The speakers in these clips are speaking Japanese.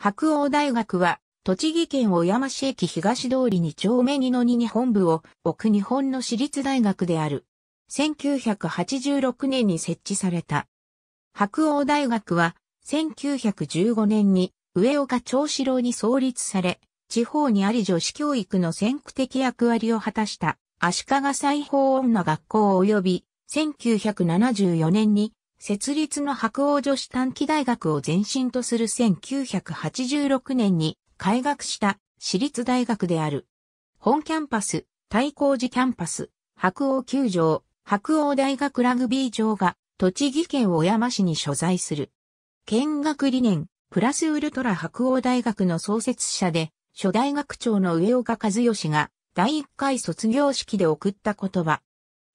白鴎大学は、栃木県小山市駅東通り2丁目2の2に本部を置く日本の私立大学である。1986年に設置された。白鴎大学は、1915年に上岡長四郎に創立され、地方にあり女子教育の先駆的役割を果たした足利西法女学校及び1974年に設立の白王女子短期大学を前身とする1986年に開学した私立大学である。本キャンパス、対抗寺キャンパス、白王球場、白王大学ラグビー場が栃木県小山市に所在する。見学理念、プラスウルトラ白王大学の創設者で、初大学長の上岡和義が第1回卒業式で送った言葉、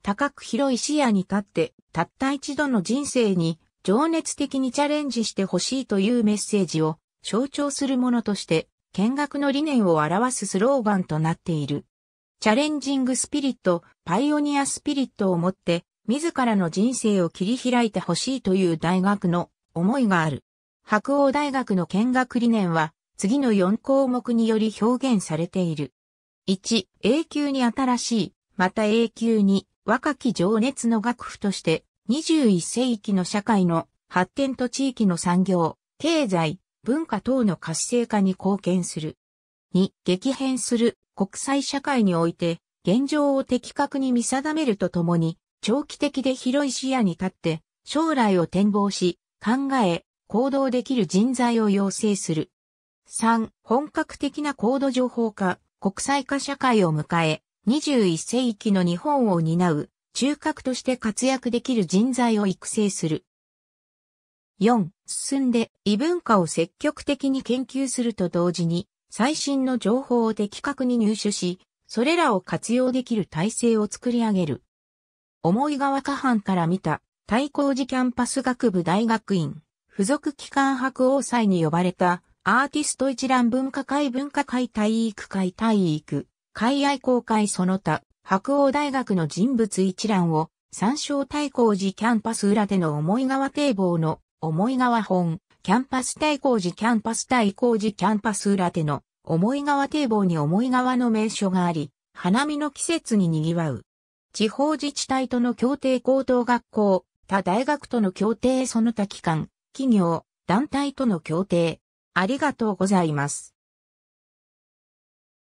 高く広い視野に立って、たった一度の人生に情熱的にチャレンジしてほしいというメッセージを象徴するものとして、見学の理念を表すスローガンとなっている。チャレンジングスピリット、パイオニアスピリットを持って、自らの人生を切り開いてほしいという大学の思いがある。白鸚大学の見学理念は、次の4項目により表現されている。1、永久に新しい、また永久に若き情熱の学府として、21世紀の社会の発展と地域の産業、経済、文化等の活性化に貢献する。2、激変する国際社会において、現状を的確に見定めるとともに、長期的で広い視野に立って、将来を展望し、考え、行動できる人材を養成する。3、本格的な高度情報化、国際化社会を迎え、21世紀の日本を担う中核として活躍できる人材を育成する。4、進んで異文化を積極的に研究すると同時に最新の情報を的確に入手し、それらを活用できる体制を作り上げる。思い川下半から見た、対抗時キャンパス学部大学院、付属機関博王祭に呼ばれた、アーティスト一覧文化会文化会体育会体育、海外公開その他、白鴎大学の人物一覧を、参照対抗寺キャンパス裏での思い川堤防の思い川本、キャンパス対抗寺キャンパス対抗寺キャンパス裏での思い川堤防に思い川の名所があり、花見の季節に賑わう。地方自治体との協定高等学校、他大学との協定その他機関、企業、団体との協定。ありがとうございます。